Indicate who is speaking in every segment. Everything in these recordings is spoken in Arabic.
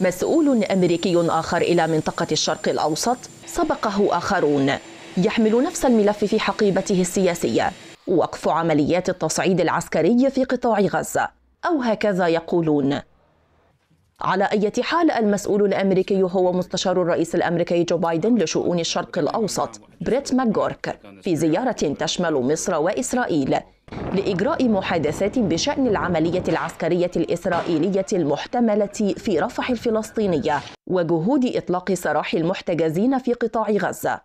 Speaker 1: مسؤول أمريكي آخر إلى منطقة الشرق الأوسط سبقه آخرون يحمل نفس الملف في حقيبته السياسية وقف عمليات التصعيد العسكري في قطاع غزة أو هكذا يقولون على أي حال المسؤول الأمريكي هو مستشار الرئيس الأمريكي جو بايدن لشؤون الشرق الأوسط بريت ماكغورك في زيارة تشمل مصر وإسرائيل لإجراء محادثات بشأن العملية العسكرية الإسرائيلية المحتملة في رفح الفلسطينية وجهود إطلاق سراح المحتجزين في قطاع غزة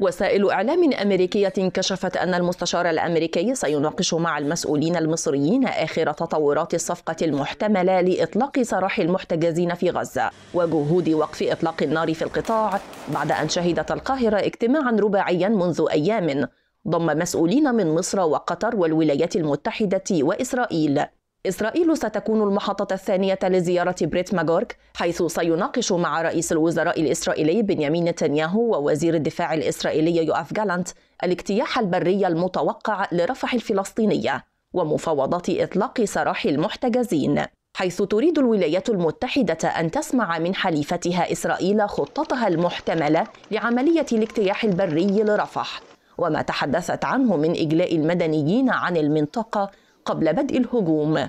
Speaker 1: وسائل إعلام أمريكية كشفت أن المستشار الأمريكي سيناقش مع المسؤولين المصريين آخر تطورات الصفقة المحتملة لإطلاق سراح المحتجزين في غزة وجهود وقف إطلاق النار في القطاع بعد أن شهدت القاهرة اجتماعا رباعيا منذ أيام ضم مسؤولين من مصر وقطر والولايات المتحدة وإسرائيل إسرائيل ستكون المحطة الثانية لزيارة بريت ماجورك حيث سيناقش مع رئيس الوزراء الإسرائيلي بنيامين نتنياهو ووزير الدفاع الإسرائيلي يؤاف جالانت الاجتياح البري المتوقع لرفح الفلسطينية ومفاوضات إطلاق سراح المحتجزين حيث تريد الولايات المتحدة أن تسمع من حليفتها إسرائيل خطتها المحتملة لعملية الاجتياح البري لرفح وما تحدثت عنه من إجلاء المدنيين عن المنطقة قبل بدء الهجوم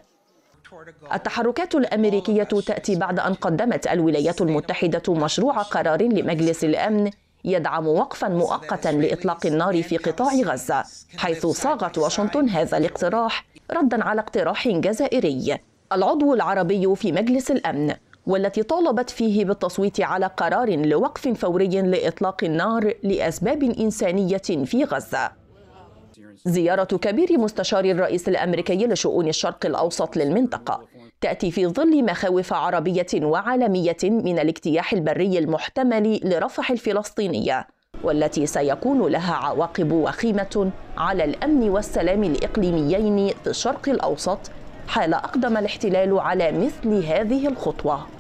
Speaker 1: التحركات الأمريكية تأتي بعد أن قدمت الولايات المتحدة مشروع قرار لمجلس الأمن يدعم وقفا مؤقتا لإطلاق النار في قطاع غزة حيث صاغت واشنطن هذا الاقتراح ردا على اقتراح جزائري العضو العربي في مجلس الأمن والتي طالبت فيه بالتصويت على قرار لوقف فوري لإطلاق النار لأسباب إنسانية في غزة زيارة كبير مستشار الرئيس الأمريكي لشؤون الشرق الأوسط للمنطقة تأتي في ظل مخاوف عربية وعالمية من الاجتياح البري المحتمل لرفح الفلسطينية والتي سيكون لها عواقب وخيمة على الأمن والسلام الإقليميين في الشرق الأوسط حال أقدم الاحتلال على مثل هذه الخطوة